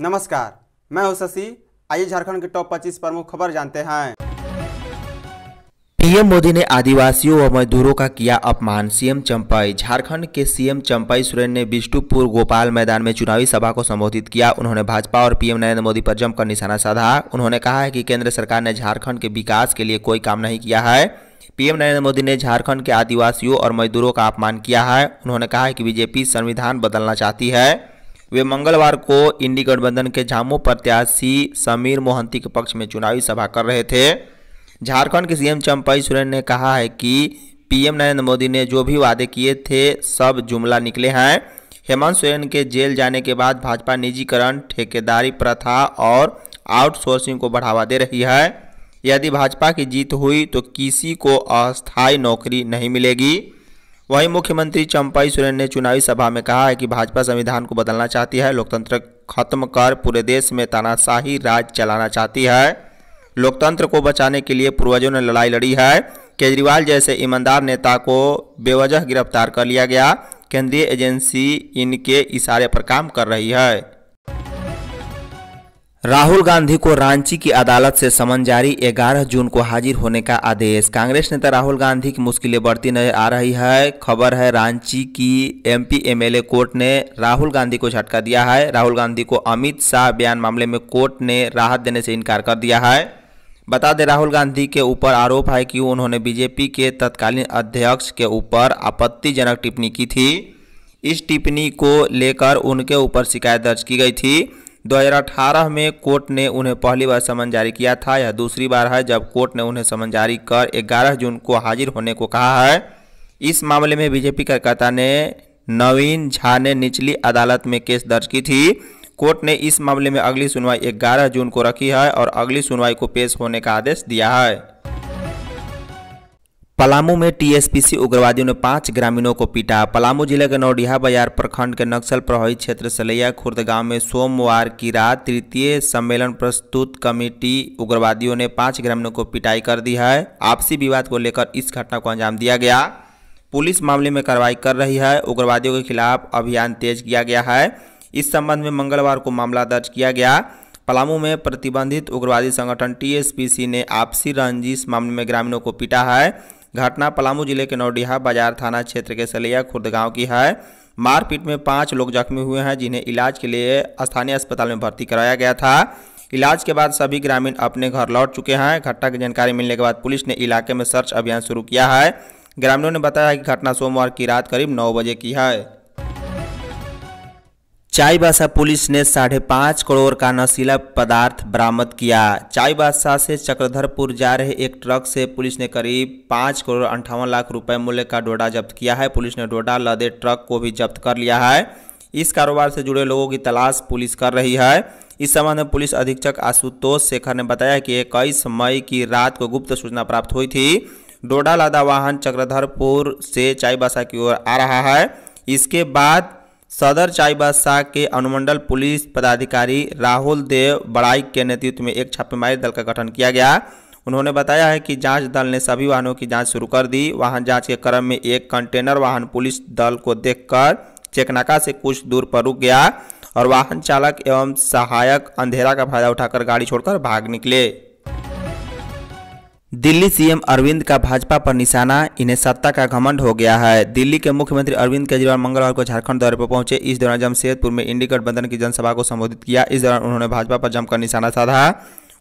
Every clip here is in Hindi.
नमस्कार मैं हूं शशि आइए झारखंड के टॉप 25 प्रमुख खबर जानते हैं पीएम मोदी ने आदिवासियों व मजदूरों का किया अपमान सीएम चंपाई झारखंड के सीएम चंपाई सुरेन ने बिष्टुपुर गोपाल मैदान में चुनावी सभा को संबोधित किया उन्होंने भाजपा और पीएम नरेंद्र मोदी पर जमकर निशाना साधा उन्होंने कहा है कि केंद्र सरकार ने झारखंड के विकास के लिए कोई काम नहीं किया है पीएम नरेंद्र मोदी ने झारखंड के आदिवासियों और मजदूरों का अपमान किया है उन्होंने कहा है कि बीजेपी संविधान बदलना चाहती है वे मंगलवार को इंडी गठबंधन के झामू प्रत्याशी समीर मोहंती के पक्ष में चुनावी सभा कर रहे थे झारखंड के सीएम चंपई सोरेन ने कहा है कि पीएम नरेंद्र मोदी ने जो भी वादे किए थे सब जुमला निकले हैं हेमंत सोरेन के जेल जाने के बाद भाजपा निजीकरण ठेकेदारी प्रथा और आउटसोर्सिंग को बढ़ावा दे रही है यदि भाजपा की जीत हुई तो किसी को अस्थायी नौकरी नहीं मिलेगी वहीं मुख्यमंत्री चंपाई सोरेन ने चुनावी सभा में कहा है कि भाजपा संविधान को बदलना चाहती है लोकतंत्र खत्म कर पूरे देश में तानाशाही राज चलाना चाहती है लोकतंत्र को बचाने के लिए पूर्वजों ने लड़ाई लड़ी है केजरीवाल जैसे ईमानदार नेता को बेवजह गिरफ्तार कर लिया गया केंद्रीय एजेंसी इनके इशारे पर काम कर रही है राहुल गांधी को रांची की अदालत से समन जारी 11 जून को हाजिर होने का आदेश कांग्रेस नेता राहुल गांधी की मुश्किलें बढ़ती नजर आ रही है खबर है रांची की एमपी एमएलए कोर्ट ने राहुल गांधी को झटका दिया है राहुल गांधी को अमित शाह बयान मामले में कोर्ट ने राहत देने से इनकार कर दिया है बता दें राहुल गांधी के ऊपर आरोप है कि उन्होंने बीजेपी के तत्कालीन अध्यक्ष के ऊपर आपत्तिजनक टिप्पणी की थी इस टिप्पणी को लेकर उनके ऊपर शिकायत दर्ज की गई थी 2018 में कोर्ट ने उन्हें पहली बार समन जारी किया था यह दूसरी बार है जब कोर्ट ने उन्हें समन जारी कर 11 जून को हाजिर होने को कहा है इस मामले में बीजेपी कार्यकर्ता ने नवीन झा ने निचली अदालत में केस दर्ज की थी कोर्ट ने इस मामले में अगली सुनवाई 11 जून को रखी है और अगली सुनवाई को पेश होने का आदेश दिया है पलामू में टीएसपीसी उग्रवादियों ने पांच ग्रामीणों को पीटा पलामू जिले के नौडिहा बाजार प्रखंड के नक्सल प्रभावित क्षेत्र सलैया खुर्द गांव में सोमवार की रात तृतीय सम्मेलन प्रस्तुत कमेटी उग्रवादियों ने पांच ग्रामीणों को पिटाई कर दी है आपसी विवाद को लेकर इस घटना को अंजाम दिया गया पुलिस मामले में कार्रवाई कर रही है उग्रवादियों के खिलाफ अभियान तेज किया गया है इस संबंध में मंगलवार को मामला दर्ज किया गया पलामू में प्रतिबंधित उग्रवादी संगठन टीएसपीसी ने आपसी रंजिश मामले में ग्रामीणों को पीटा है घटना पलामू जिले के नौडीहा बाजार थाना क्षेत्र के सलिया खुर्द गाँव की है मारपीट में पाँच लोग जख्मी हुए हैं जिन्हें इलाज के लिए स्थानीय अस्पताल में भर्ती कराया गया था इलाज के बाद सभी ग्रामीण अपने घर लौट चुके हैं घटना की जानकारी मिलने के बाद पुलिस ने इलाके में सर्च अभियान शुरू किया है ग्रामीणों ने बताया कि घटना सोमवार की रात करीब नौ बजे की है चाईबासा पुलिस ने साढ़े पाँच करोड़ का नशीला पदार्थ बरामद किया चाईबासा से चक्रधरपुर जा रहे एक ट्रक से पुलिस ने करीब पाँच करोड़ अंठावन लाख रुपए मूल्य का डोडा जब्त किया है पुलिस ने डोडा लदे ट्रक को भी जब्त कर लिया है इस कारोबार से जुड़े लोगों की तलाश पुलिस कर रही है इस संबंध में पुलिस अधीक्षक आशुतोष शेखर ने बताया कि इक्कीस मई की रात को गुप्त सूचना प्राप्त हुई थी डोडा लादा वाहन चक्रधरपुर से चाईबासा की ओर आ रहा है इसके बाद सदर चाईबासा शाह के अनुमंडल पुलिस पदाधिकारी राहुल देव बड़ाई के नेतृत्व में एक छापेमारी दल का गठन किया गया उन्होंने बताया है कि जांच दल ने सभी वाहनों की जांच शुरू कर दी वाहन जांच के क्रम में एक कंटेनर वाहन पुलिस दल को देखकर चेकनाका से कुछ दूर पर रुक गया और वाहन चालक एवं सहायक अंधेरा का फायदा उठाकर गाड़ी छोड़कर भाग निकले दिल्ली सीएम अरविंद का भाजपा पर निशाना इन्हें सत्ता का घमंड हो गया है दिल्ली के मुख्यमंत्री अरविंद केजरीवाल मंगलवार को झारखंड दौरे पर पहुंचे इस दौरान जमशेदपुर में इंडी गठबंधन की जनसभा को संबोधित किया इस दौरान उन्होंने भाजपा पर जमकर निशाना साधा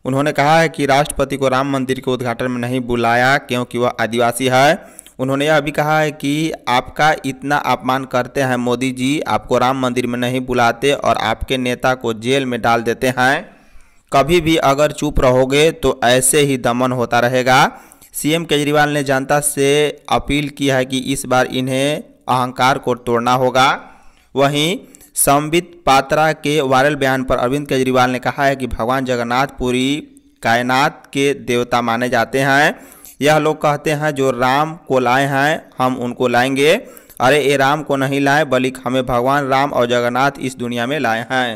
उन्होंने कहा है कि राष्ट्रपति को राम मंदिर के उद्घाटन में नहीं बुलाया क्योंकि वह आदिवासी है उन्होंने यह भी कहा है कि आपका इतना अपमान करते हैं मोदी जी आपको राम मंदिर में नहीं बुलाते और आपके नेता को जेल में डाल देते हैं कभी भी अगर चुप रहोगे तो ऐसे ही दमन होता रहेगा सीएम केजरीवाल ने जनता से अपील की है कि इस बार इन्हें अहंकार को तोड़ना होगा वहीं संबित पात्रा के वायरल बयान पर अरविंद केजरीवाल ने कहा है कि भगवान जगन्नाथ पूरी कायनात के देवता माने जाते हैं यह लोग कहते हैं जो राम को लाए हैं हम उनको लाएंगे अरे ये राम को नहीं लाए बल्कि हमें भगवान राम और जगन्नाथ इस दुनिया में लाए हैं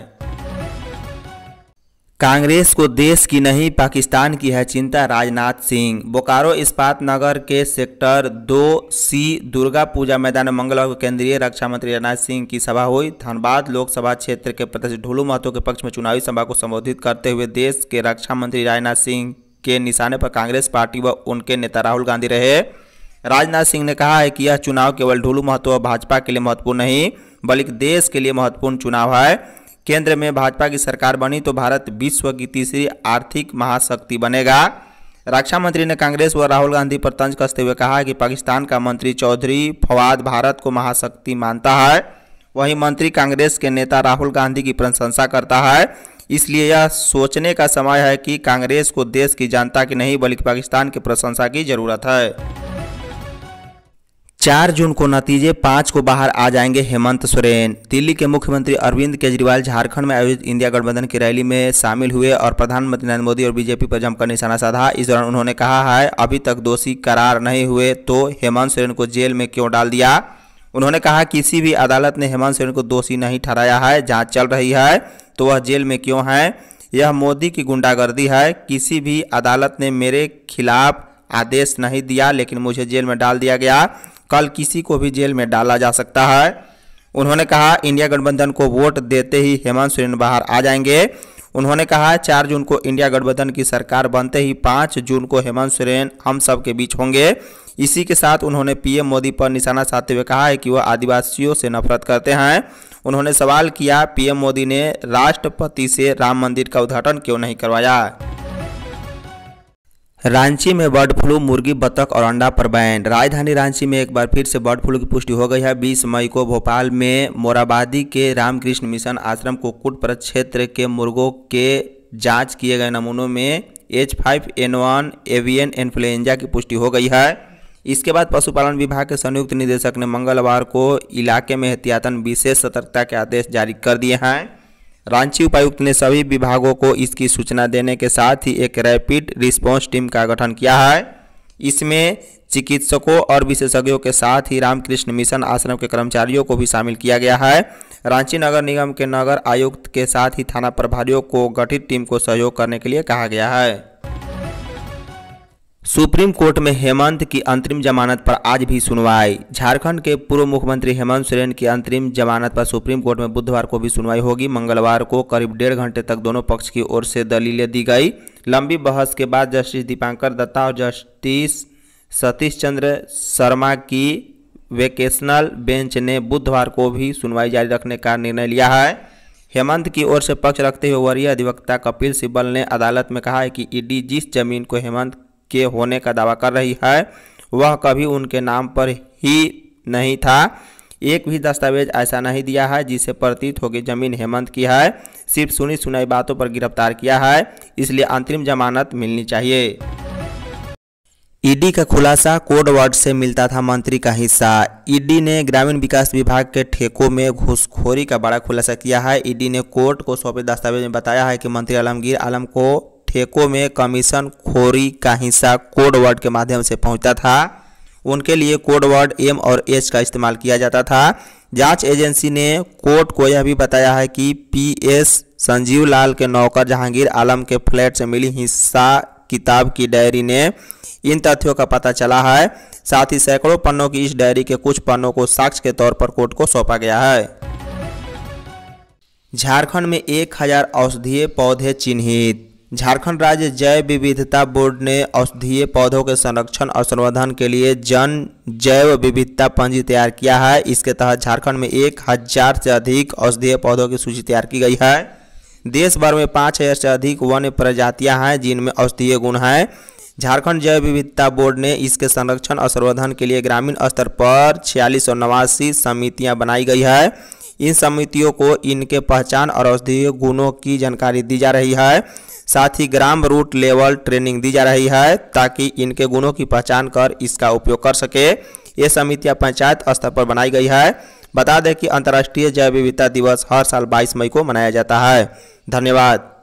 कांग्रेस को देश की नहीं पाकिस्तान की है चिंता राजनाथ सिंह बोकारो इस्पात नगर के सेक्टर दो सी दुर्गा पूजा मैदान में मंगलवार को केंद्रीय रक्षा मंत्री राजनाथ सिंह की सभा हुई धनबाद लोकसभा क्षेत्र के प्रत्याशी ढोलू महतो के पक्ष में चुनावी सभा को संबोधित करते हुए देश के रक्षा मंत्री राजनाथ सिंह के निशाने पर कांग्रेस पार्टी व उनके नेता राहुल गांधी रहे राजनाथ सिंह ने कहा है कि यह चुनाव केवल ढुलू महतो और भाजपा के लिए महत्वपूर्ण नहीं बल्कि देश के लिए महत्वपूर्ण चुनाव है केंद्र में भाजपा की सरकार बनी तो भारत विश्व की तीसरी आर्थिक महाशक्ति बनेगा रक्षा मंत्री ने कांग्रेस व राहुल गांधी पर तंज कसते हुए कहा कि पाकिस्तान का मंत्री चौधरी फवाद भारत को महाशक्ति मानता है वहीं मंत्री कांग्रेस के नेता राहुल गांधी की प्रशंसा करता है इसलिए यह सोचने का समय है कि कांग्रेस को देश की जनता की नहीं बल्कि पाकिस्तान की प्रशंसा की जरूरत है चार जून को नतीजे पाँच को बाहर आ जाएंगे हेमंत सोरेन दिल्ली के मुख्यमंत्री अरविंद केजरीवाल झारखंड में आयोजित इंडिया गठबंधन की रैली में शामिल हुए और प्रधानमंत्री नरेंद्र मोदी और बीजेपी पर जमकर निशाना साधा इस दौरान उन्होंने कहा है अभी तक दोषी करार नहीं हुए तो हेमंत सोरेन को जेल में क्यों डाल दिया उन्होंने कहा किसी भी अदालत ने हेमंत सोरेन को दोषी नहीं ठहराया है जाँच चल रही है तो वह जेल में क्यों है यह मोदी की गुंडागर्दी है किसी भी अदालत ने मेरे खिलाफ आदेश नहीं दिया लेकिन मुझे जेल में डाल दिया गया कल किसी को भी जेल में डाला जा सकता है उन्होंने कहा इंडिया गठबंधन को वोट देते ही हेमंत सोरेन बाहर आ जाएंगे उन्होंने कहा चार जून को इंडिया गठबंधन की सरकार बनते ही पाँच जून को हेमंत सोरेन हम सब के बीच होंगे इसी के साथ उन्होंने पीएम मोदी पर निशाना साधते हुए कहा है कि वह आदिवासियों से नफरत करते हैं उन्होंने सवाल किया पीएम मोदी ने राष्ट्रपति से राम मंदिर का उद्घाटन क्यों नहीं करवाया रांची में बर्ड फ्लू मुर्गी बतख और अंडा पर बैन राजधानी रांची में एक बार फिर से बर्ड फ्लू की पुष्टि हो गई है 20 मई को भोपाल में मोराबादी के रामकृष्ण मिशन आश्रम कुक्कुट प्रक्षेत्र के मुर्गों के जांच किए गए नमूनों में H five N one avian influenza की पुष्टि हो गई है इसके बाद पशुपालन विभाग के संयुक्त निदेशक ने मंगलवार को इलाके में एहतियातन विशेष सतर्कता के आदेश जारी कर दिए हैं रांची उपायुक्त ने सभी विभागों को इसकी सूचना देने के साथ ही एक रैपिड रिस्पॉन्स टीम का गठन किया है इसमें चिकित्सकों और विशेषज्ञों के साथ ही रामकृष्ण मिशन आश्रम के कर्मचारियों को भी शामिल किया गया है रांची नगर निगम के नगर आयुक्त के साथ ही थाना प्रभारियों को गठित टीम को सहयोग करने के लिए कहा गया है सुप्रीम कोर्ट में हेमंत की अंतरिम जमानत पर आज भी सुनवाई झारखंड के पूर्व मुख्यमंत्री हेमंत सोरेन की अंतरिम जमानत पर सुप्रीम कोर्ट में बुधवार को भी सुनवाई होगी मंगलवार को करीब डेढ़ घंटे तक दोनों पक्ष की ओर से दलीलें दी गई लंबी बहस के बाद जस्टिस दीपांकर दत्ता और जस्टिस सतीश चंद्र शर्मा की वेकेशनल बेंच ने बुधवार को भी सुनवाई जारी रखने का निर्णय लिया है हेमंत की ओर से पक्ष रखते हुए वरीय अधिवक्ता कपिल सिब्बल ने अदालत में कहा है कि ईडी जिस जमीन को हेमंत के होने का दावा कर रही है वह कभी उनके नाम पर ही नहीं था एक भी दस्तावेज ऐसा नहीं दिया है जिसे प्रतीत हो कि जमीन हेमंत की है सिर्फ सुनी सुनाई बातों पर गिरफ्तार किया है इसलिए अंतरिम जमानत मिलनी चाहिए ईडी का खुलासा वर्ड से मिलता था मंत्री का हिस्सा ईडी ने ग्रामीण विकास विभाग के ठेकों में घुसखोरी का बड़ा खुलासा किया है ईडी ने कोर्ट को सौंपे दस्तावेज में बताया है कि मंत्री आलमगीर आलम को ठेकों में कमीशन खोरी का हिस्सा कोड वर्ड के माध्यम से पहुंचता था उनके लिए कोड वर्ड एम और एच का इस्तेमाल किया जाता था जांच एजेंसी ने कोर्ट को यह भी बताया है कि पीएस संजीव लाल के नौकर जहांगीर आलम के फ्लैट से मिली हिस्सा किताब की डायरी ने इन तथ्यों का पता चला है साथ ही सैकड़ों पन्नों की इस डायरी के कुछ पन्नों को साक्ष्य के तौर पर कोर्ट को सौंपा गया है झारखंड में एक हजार औषधीय पौधे चिन्हित झारखंड राज्य जैव विविधता बोर्ड ने औषधीय पौधों के संरक्षण और संवर्धन के लिए जन जैव विविधता पंजी तैयार किया है इसके तहत झारखंड में एक हजार से अधिक औषधीय पौधों की सूची तैयार की गई है देश भर में पाँच हज़ार से अधिक वन्य प्रजातियां हैं जिनमें औषधीय गुण हैं झारखंड जैव विविधता बोर्ड ने इसके संरक्षण और संवर्धन के लिए ग्रामीण स्तर पर छियालीस सौ नवासी समितियाँ बनाई गई है इन समितियों को इनके पहचान और औषधीय गुणों की जानकारी दी जा रही है साथ ही ग्राम रूट लेवल ट्रेनिंग दी जा रही है ताकि इनके गुणों की पहचान कर इसका उपयोग कर सके ये समितियाँ पंचायत स्तर पर बनाई गई है बता दें कि अंतर्राष्ट्रीय जैव विविधता दिवस हर साल 22 मई को मनाया जाता है धन्यवाद